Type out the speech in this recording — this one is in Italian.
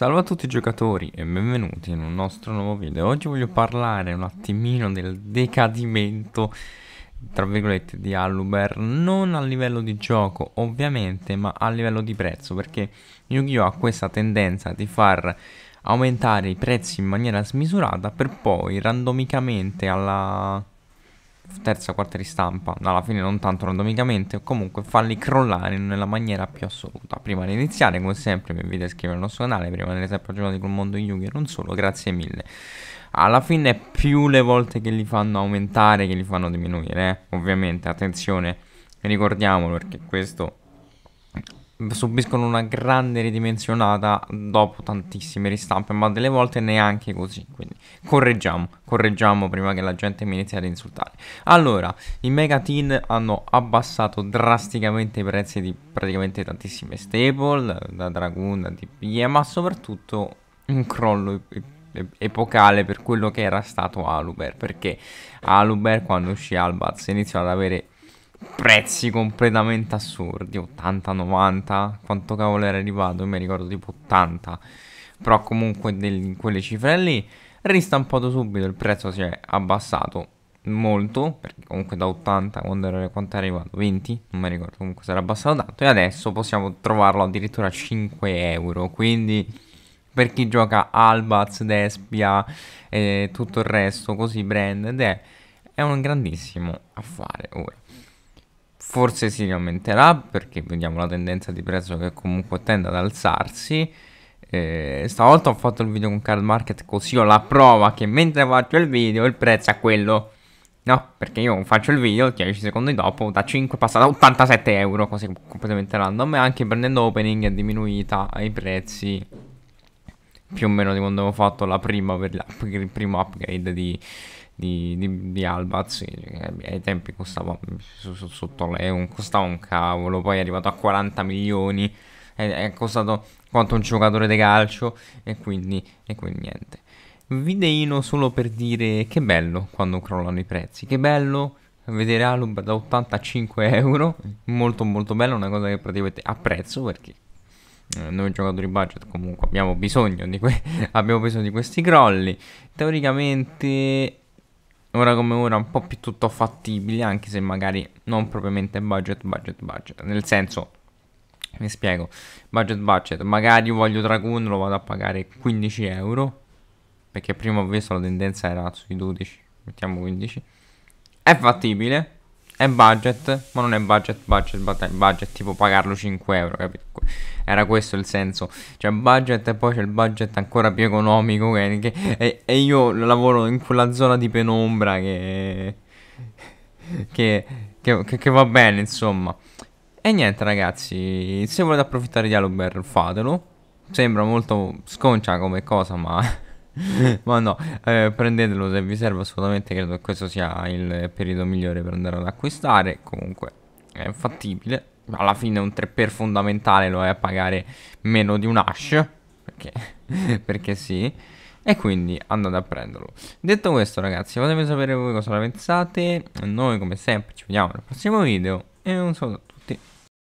Salve a tutti i giocatori e benvenuti in un nostro nuovo video. Oggi voglio parlare un attimino del decadimento, tra virgolette, di Aluber, non a livello di gioco ovviamente, ma a livello di prezzo, perché Yu-Gi-Oh ha questa tendenza di far aumentare i prezzi in maniera smisurata per poi randomicamente alla terza quarta ristampa, alla fine non tanto randomicamente, comunque farli crollare nella maniera più assoluta. Prima di iniziare, come sempre, mi invito a iscrivervi al nostro canale, prima di rimanere sempre aggiornati col mondo Yugi e non solo, grazie mille. Alla fine più le volte che li fanno aumentare che li fanno diminuire, eh? ovviamente, attenzione, ricordiamolo perché questo subiscono una grande ridimensionata dopo tantissime ristampe, ma delle volte neanche così. Quindi correggiamo, correggiamo prima che la gente mi inizi ad insultare. Allora, i Megatin hanno abbassato drasticamente i prezzi di praticamente tantissime staple, da Dragoon, da DPE, eh, ma soprattutto un crollo epocale per quello che era stato Aluber, perché Aluber quando uscì Albaz iniziò ad avere prezzi completamente assurdi, 80-90, quanto cavolo era arrivato, mi ricordo tipo 80, però comunque in quelle cifre lì, ristampato subito il prezzo si è abbassato molto, perché comunque da 80 quando era, quanto è arrivato? 20? Non mi ricordo, comunque si era abbassato tanto e adesso possiamo trovarlo addirittura a 5 euro, quindi per chi gioca Albaz, Despia e eh, tutto il resto, così brand è, è un grandissimo affare ora forse si aumenterà perché vediamo la tendenza di prezzo che comunque tende ad alzarsi. Eh, stavolta ho fatto il video con Card Market così ho la prova che mentre faccio il video il prezzo è quello. No, perché io faccio il video 10 secondi dopo da 5 è passata a 87 euro, così completamente random. E anche prendendo opening è diminuita ai prezzi più o meno di quando avevo fatto la prima per il primo upgrade di, di, di, di Albaz eh, ai tempi costava sotto l'euro, costava un cavolo, poi è arrivato a 40 milioni, è, è costato quanto un giocatore di calcio e quindi, e quindi niente. Videino solo per dire che bello quando crollano i prezzi, che bello vedere Alub da 85 euro, molto molto bello, una cosa che praticamente apprezzo perché eh, noi giocatori budget comunque abbiamo bisogno di, que- abbiamo bisogno di questi crolli. Teoricamente ora come ora un po' più tutto fattibile, anche se magari non propriamente budget, budget, budget. Nel senso, mi spiego, budget, budget, magari voglio Dragoon, lo vado a pagare 15 euro, perché prima ho visto la tendenza era sui 12, mettiamo 15. È fattibile, è budget, ma non è budget, budget, budget, budget tipo pagarlo 5 euro, capito? Era questo il senso. Cioè budget e poi c'è il budget ancora più economico che, che, e, e, io lavoro in quella zona di penombra che, che, che va bene, insomma. E niente ragazzi, se volete approfittare di Aluber fatelo. Sembra molto sconcia come cosa, ma ma no, eh, prendetelo se vi serve assolutamente, credo che questo sia il periodo migliore per andare ad acquistare, comunque è fattibile, alla fine un 3 fondamentale lo è a pagare meno di un hash, perché, perché sì, e quindi andate a prenderlo. Detto questo ragazzi, fatemi sapere voi cosa ne pensate, noi come sempre ci vediamo nel prossimo video e un saluto a tutti.